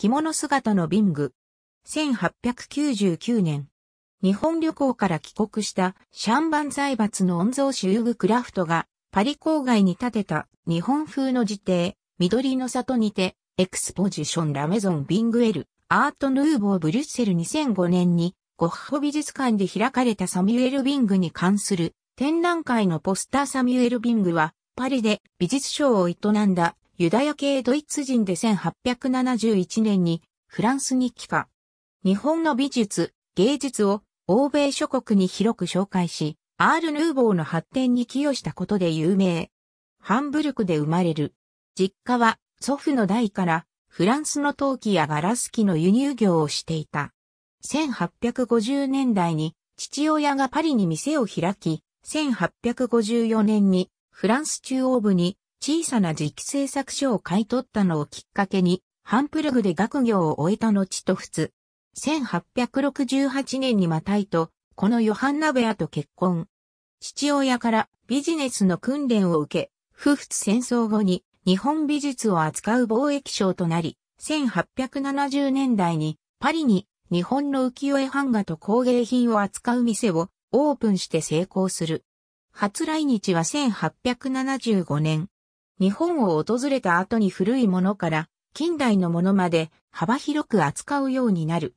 着物姿のビング。1899年、日本旅行から帰国したシャンバン財閥の御蔵主ユグクラフトがパリ郊外に建てた日本風の自邸、緑の里にて、エクスポジションラメゾンビングエル、アートヌーボーブリュッセル2005年に、ゴッホ美術館で開かれたサミュエル・ビングに関する展覧会のポスターサミュエル・ビングは、パリで美術賞を営んだユダヤ系ドイツ人で1871年にフランスに帰化。日本の美術、芸術を欧米諸国に広く紹介し、アール・ヌーボーの発展に寄与したことで有名。ハンブルクで生まれる。実家は祖父の代からフランスの陶器やガラス機の輸入業をしていた。1850年代に父親がパリに店を開き、1854年にフランス中央部に小さな磁気製作所を買い取ったのをきっかけに、ハンプルグで学業を終えた後と通。1868年にまたいと、このヨハンナベアと結婚。父親からビジネスの訓練を受け、夫婦戦争後に日本美術を扱う貿易商となり、1870年代にパリに日本の浮世絵版画と工芸品を扱う店をオープンして成功する。初来日は1875年、日本を訪れた後に古いものから近代のものまで幅広く扱うようになる。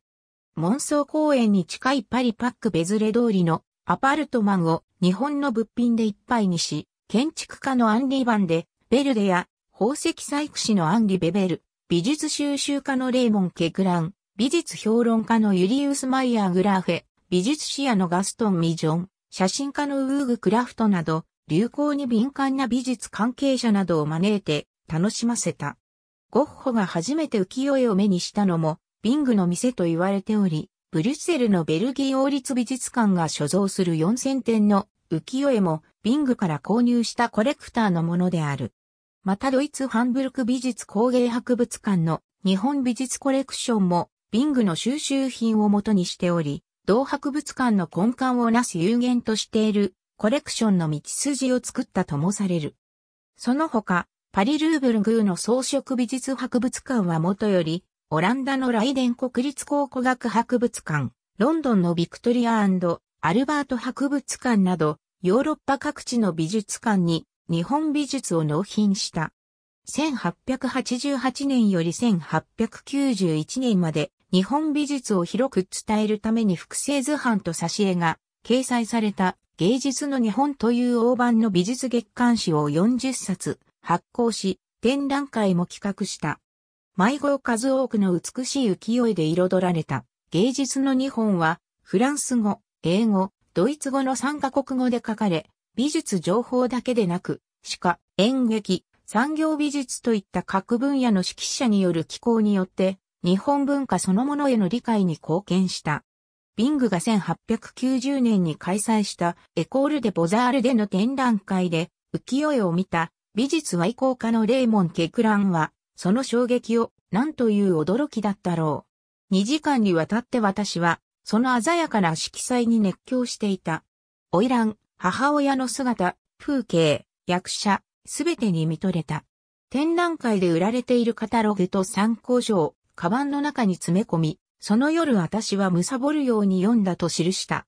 門ン公園に近いパリパックベズレ通りのアパルトマンを日本の物品でいっぱいにし、建築家のアンリーバンで、ベルデや宝石採掘師のアンリ・ベベル、美術収集家のレーモン・ケグラン、美術評論家のユリウス・マイヤー・グラーフェ、美術視野のガストン・ミジョン、写真家のウーグ・クラフトなど、流行に敏感な美術関係者などを招いて楽しませた。ゴッホが初めて浮世絵を目にしたのも、ビングの店と言われており、ブリュッセルのベルギー王立美術館が所蔵する4000点の浮世絵もビングから購入したコレクターのものである。またドイツハンブルク美術工芸博物館の日本美術コレクションもビングの収集品をもとにしており、同博物館の根幹をなす有限としているコレクションの道筋を作ったともされる。その他、パリ・ルーブルグーの装飾美術博物館はもとより、オランダのライデン国立考古学博物館、ロンドンのビクトリアアルバート博物館など、ヨーロッパ各地の美術館に日本美術を納品した。1888年より1891年まで日本美術を広く伝えるために複製図版と挿絵が掲載された芸術の日本という大盤の美術月刊誌を40冊発行し、展覧会も企画した。毎号数多くの美しい浮世絵で彩られた芸術の日本は、フランス語、英語、ドイツ語の3カ国語で書かれ、美術情報だけでなく、歯科、演劇、産業美術といった各分野の指揮者による機構によって、日本文化そのものへの理解に貢献した。ビングが1890年に開催したエコールデ・ボザールでの展覧会で浮世絵を見た美術愛好家のレイモン・ケクランはその衝撃を何という驚きだったろう。2時間にわたって私はその鮮やかな色彩に熱狂していた。ラン、母親の姿、風景、役者、すべてに見とれた。展覧会で売られているカタログと参考書をカバンの中に詰め込み、その夜私は貪るように読んだと記した。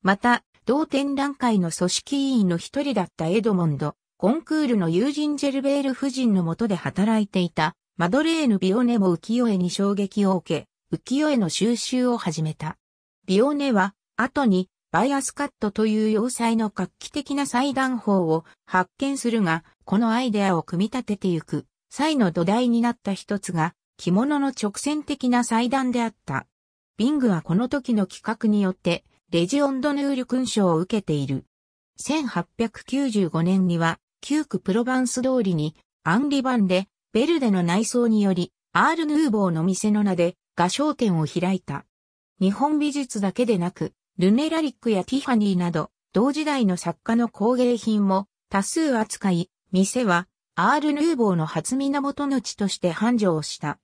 また、同展覧会の組織委員の一人だったエドモンド、コンクールの友人ジェルベール夫人のもとで働いていた、マドレーヌ・ビオネも浮世絵に衝撃を受け、浮世絵の収集を始めた。ビオネは、後に、バイアスカットという要塞の画期的な裁断法を発見するが、このアイデアを組み立ててゆく、際の土台になった一つが、着物の直線的な祭壇であった。ビングはこの時の企画によって、レジオンドヌール勲章を受けている。1895年には、旧区プロバンス通りに、アンリバンレ、ベルデの内装により、アール・ヌーボーの店の名で、画商店を開いた。日本美術だけでなく、ルネラリックやティファニーなど、同時代の作家の工芸品も多数扱い、店はアール・ヌーボーの初源の地として繁盛した。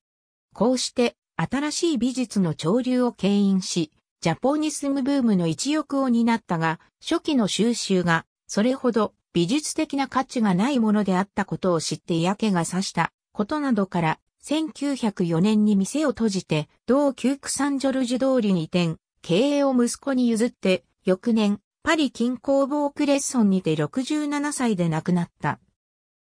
こうして新しい美術の潮流を牽引し、ジャポニスムブームの一翼を担ったが、初期の収集が、それほど美術的な価値がないものであったことを知って嫌気がさしたことなどから、1904年に店を閉じて、同旧区サンジョルジュ通りに移転、経営を息子に譲って、翌年、パリ近郊ボークレッソンにて67歳で亡くなった。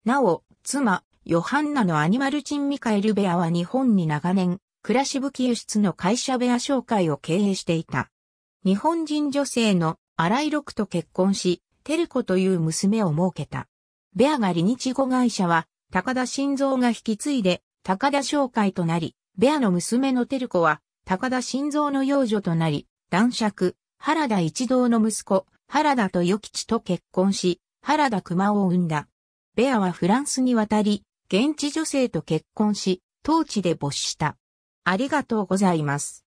なお、妻、ヨハンナのアニマルチン・ミカエル・ベアは日本に長年、暮らし武器輸出の会社ベア商会を経営していた。日本人女性の荒井六と結婚し、テルコという娘を設けた。ベアが離日後会社は、高田晋三が引き継いで、高田商会となり、ベアの娘のテルコは、高田晋三の養女となり、男爵、原田一同の息子、原田と与吉と結婚し、原田熊を生んだ。ベアはフランスに渡り、現地女性と結婚し、当地で没した。ありがとうございます。